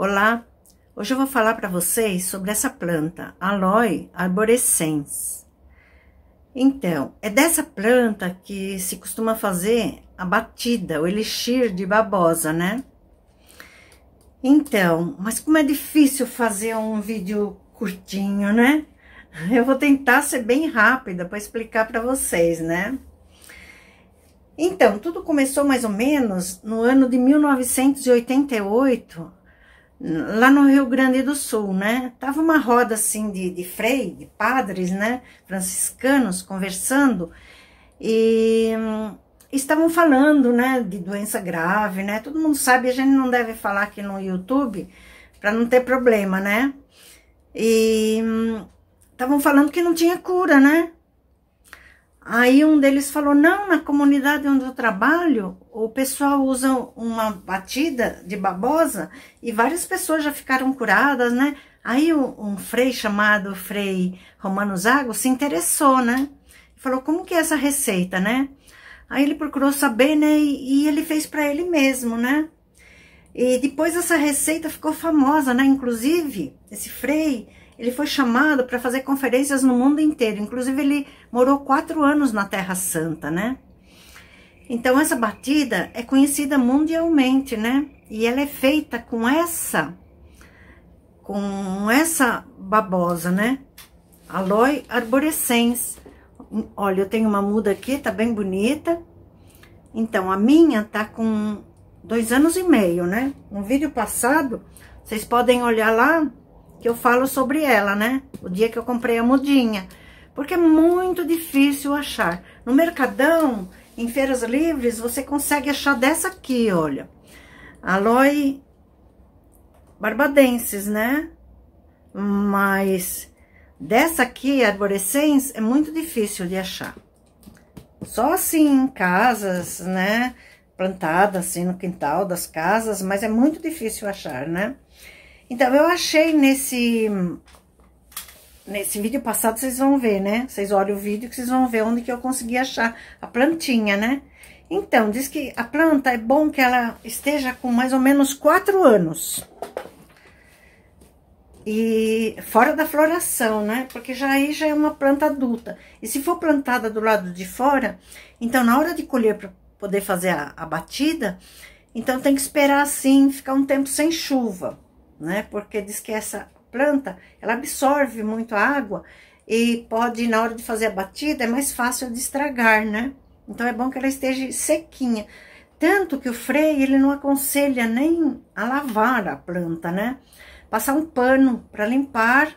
Olá, hoje eu vou falar para vocês sobre essa planta, Aloe arborescens. Então, é dessa planta que se costuma fazer a batida, o elixir de babosa, né? Então, mas como é difícil fazer um vídeo curtinho, né? Eu vou tentar ser bem rápida para explicar para vocês, né? Então, tudo começou mais ou menos no ano de 1988, lá no Rio Grande do Sul, né? Tava uma roda assim de, de frei, de padres, né? Franciscanos conversando e hum, estavam falando, né? De doença grave, né? Todo mundo sabe, a gente não deve falar aqui no YouTube para não ter problema, né? E hum, estavam falando que não tinha cura, né? Aí um deles falou: não, na comunidade onde eu trabalho, o pessoal usa uma batida de babosa e várias pessoas já ficaram curadas, né? Aí um frei chamado Frei Romano Zago se interessou, né? Falou: como que é essa receita, né? Aí ele procurou saber, né? E, ele fez para ele mesmo, né? E depois essa receita ficou famosa, né? Inclusive, esse frei ele foi chamado para fazer conferências no mundo inteiro. Inclusive, ele morou quatro anos na Terra Santa, né? Então, essa batida é conhecida mundialmente, né? E ela é feita com essa, com essa babosa, né? Aloe arborescens. Olha, eu tenho uma muda aqui, tá bem bonita. Então, a minha tá com dois anos e meio, né? No vídeo passado, vocês podem olhar lá, que eu falo sobre ela, né? O dia que eu comprei a mudinha. Porque é muito difícil achar. No Mercadão, em feiras livres, você consegue achar dessa aqui, olha. Aloe barbadenses, né? Mas dessa aqui, arborescens, é muito difícil de achar. Só assim em casas, né? Plantada assim no quintal das casas, mas é muito difícil achar, né? Então, eu achei nesse... Nesse vídeo passado, vocês vão ver, né? Vocês olham o vídeo que vocês vão ver onde que eu consegui achar a plantinha, né? Então, diz que a planta é bom que ela esteja com mais ou menos quatro anos. E fora da floração, né? Porque já aí já é uma planta adulta. E se for plantada do lado de fora, então na hora de colher para poder fazer a, a batida, então tem que esperar assim, ficar um tempo sem chuva né? Porque diz que essa planta, ela absorve muito água e pode, na hora de fazer a batida, é mais fácil de estragar, né? Então é bom que ela esteja sequinha. Tanto que o freio, ele não aconselha nem a lavar a planta, né? Passar um pano para limpar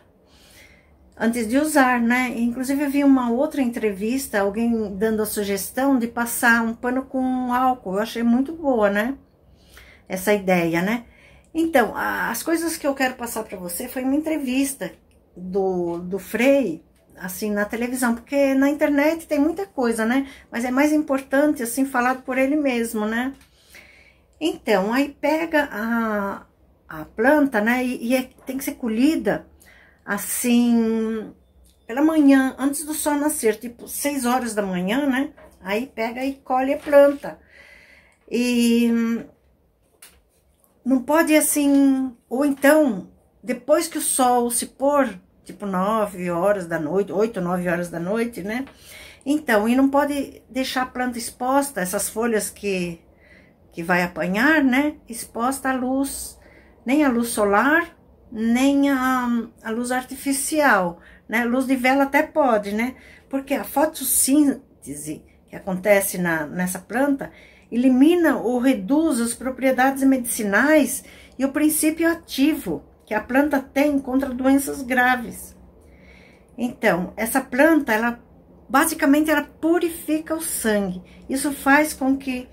antes de usar, né? Inclusive eu vi uma outra entrevista, alguém dando a sugestão de passar um pano com álcool. Eu achei muito boa, né? Essa ideia, né? Então, as coisas que eu quero passar para você foi uma entrevista do, do Frei, assim, na televisão, porque na internet tem muita coisa, né? Mas é mais importante, assim, falado por ele mesmo, né? Então, aí pega a, a planta, né? E, e é, tem que ser colhida, assim, pela manhã, antes do sol nascer, tipo seis horas da manhã, né? Aí pega e colhe a planta. E não pode assim, ou então, depois que o sol se pôr, tipo 9 horas da noite, 8, 9 horas da noite, né? Então, e não pode deixar a planta exposta, essas folhas que, que vai apanhar, né? Exposta à luz, nem à luz solar, nem à, à luz artificial, né? Luz de vela até pode, né? Porque a fotossíntese que acontece na, nessa planta elimina ou reduz as propriedades medicinais e o princípio ativo que a planta tem contra doenças graves. Então, essa planta, ela basicamente ela purifica o sangue. Isso faz com que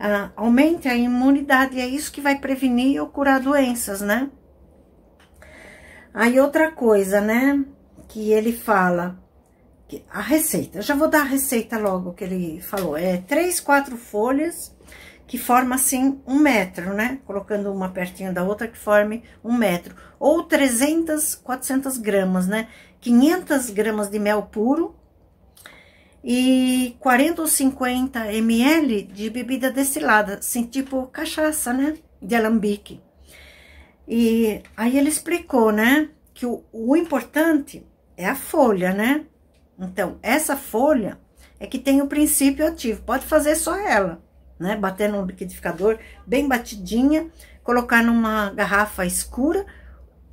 ah, aumente a imunidade e é isso que vai prevenir ou curar doenças, né? Aí outra coisa, né, que ele fala, a receita. Eu já vou dar a receita logo que ele falou. É três, quatro folhas que forma assim um metro, né? Colocando uma pertinho da outra que forme um metro. Ou 300, 400 gramas, né? 500 gramas de mel puro e 40 ou 50 ml de bebida destilada, assim, tipo cachaça, né? De alambique. E aí ele explicou, né? Que o, o importante é a folha, né? Então, essa folha é que tem o princípio ativo. Pode fazer só ela, né? Bater no liquidificador, bem batidinha, colocar numa garrafa escura,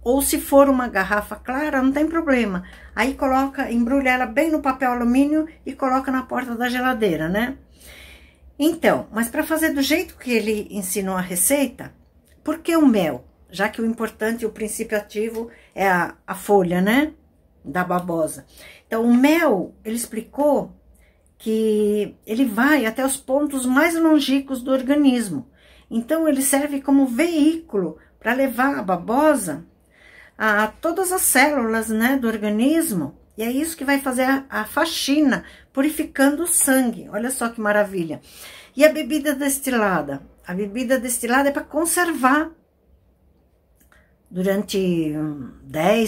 ou se for uma garrafa clara, não tem problema. Aí coloca, embrulha ela bem no papel alumínio e coloca na porta da geladeira, né? Então, mas para fazer do jeito que ele ensinou a receita, por que o mel? Já que o importante, o princípio ativo é a, a folha, né? da babosa. Então, o mel, ele explicou que ele vai até os pontos mais longínquos do organismo. Então, ele serve como veículo para levar a babosa a todas as células né, do organismo. E é isso que vai fazer a, a faxina, purificando o sangue. Olha só que maravilha. E a bebida destilada? A bebida destilada é para conservar durante 10,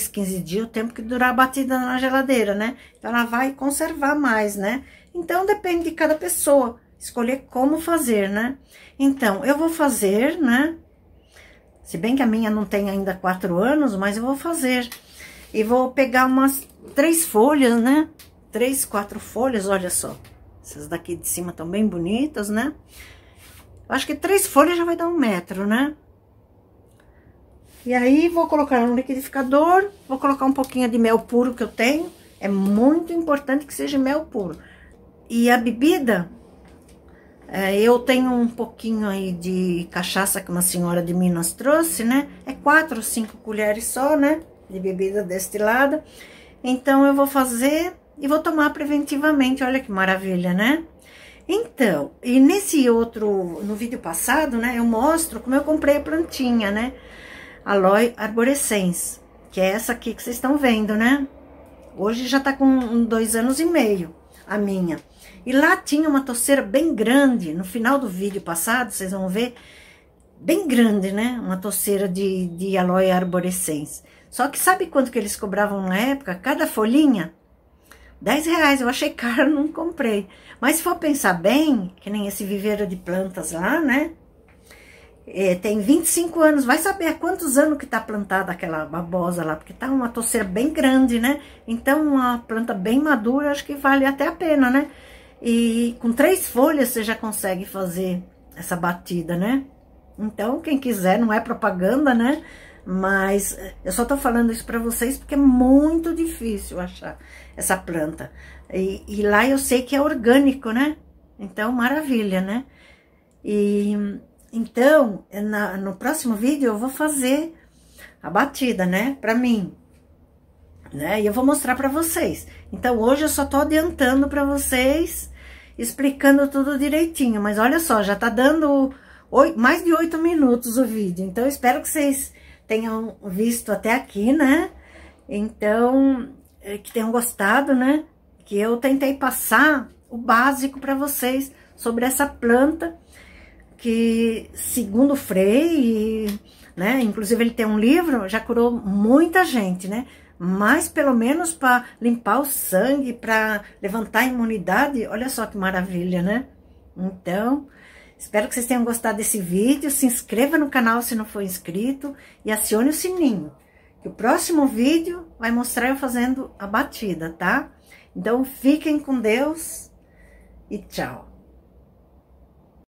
hum, 15 dias, o tempo que durar a batida na geladeira, né? Então, ela vai conservar mais, né? Então, depende de cada pessoa escolher como fazer, né? Então, eu vou fazer, né? Se bem que a minha não tem ainda quatro anos, mas eu vou fazer. E vou pegar umas três folhas, né? Três, quatro folhas, olha só. Essas daqui de cima estão bem bonitas, né? Acho que três folhas já vai dar um metro, né? E aí, vou colocar no liquidificador, vou colocar um pouquinho de mel puro que eu tenho. É muito importante que seja mel puro. E a bebida, é, eu tenho um pouquinho aí de cachaça que uma senhora de Minas trouxe, né? É quatro ou cinco colheres só, né? De bebida destilada. Então, eu vou fazer e vou tomar preventivamente. Olha que maravilha, né? Então, e nesse outro, no vídeo passado, né? Eu mostro como eu comprei a plantinha, né? Aloe arborescens, que é essa aqui que vocês estão vendo, né? Hoje já tá com dois anos e meio, a minha. E lá tinha uma toceira bem grande, no final do vídeo passado, vocês vão ver, bem grande, né? Uma toceira de, de aloe arborescens. Só que sabe quanto que eles cobravam na época? Cada folhinha? 10 reais, eu achei caro, não comprei. Mas se for pensar bem, que nem esse viveiro de plantas lá, né? é, tem 25 anos, vai saber quantos anos que está plantada aquela babosa lá, porque está uma toceira bem grande, né? Então, uma planta bem madura, acho que vale até a pena, né? E com três folhas você já consegue fazer essa batida, né? Então, quem quiser, não é propaganda, né? Mas eh, eu só tô falando isso para vocês porque é muito difícil achar essa planta. E, e lá eu sei que é orgânico, né? Então, maravilha, né? E então, na, no próximo vídeo eu vou fazer a batida, né? Pra mim, né? E eu vou mostrar pra vocês. Então, hoje eu só tô adiantando pra vocês, explicando tudo direitinho. Mas olha só, já tá dando oito, mais de oito minutos o vídeo. Então, espero que vocês tenham visto até aqui, né? Então, eh, que tenham gostado, né? Que eu tentei passar o básico para vocês sobre essa planta que segundo Frei, né, inclusive ele tem um livro, já curou muita gente, né? Mas pelo menos para limpar o sangue, para levantar a imunidade, olha só que maravilha, né? Então, espero que vocês tenham gostado desse vídeo, se inscreva no canal se não for inscrito e acione o sininho, que o próximo vídeo vai mostrar eu fazendo a batida, tá? Então, fiquem com Deus e tchau!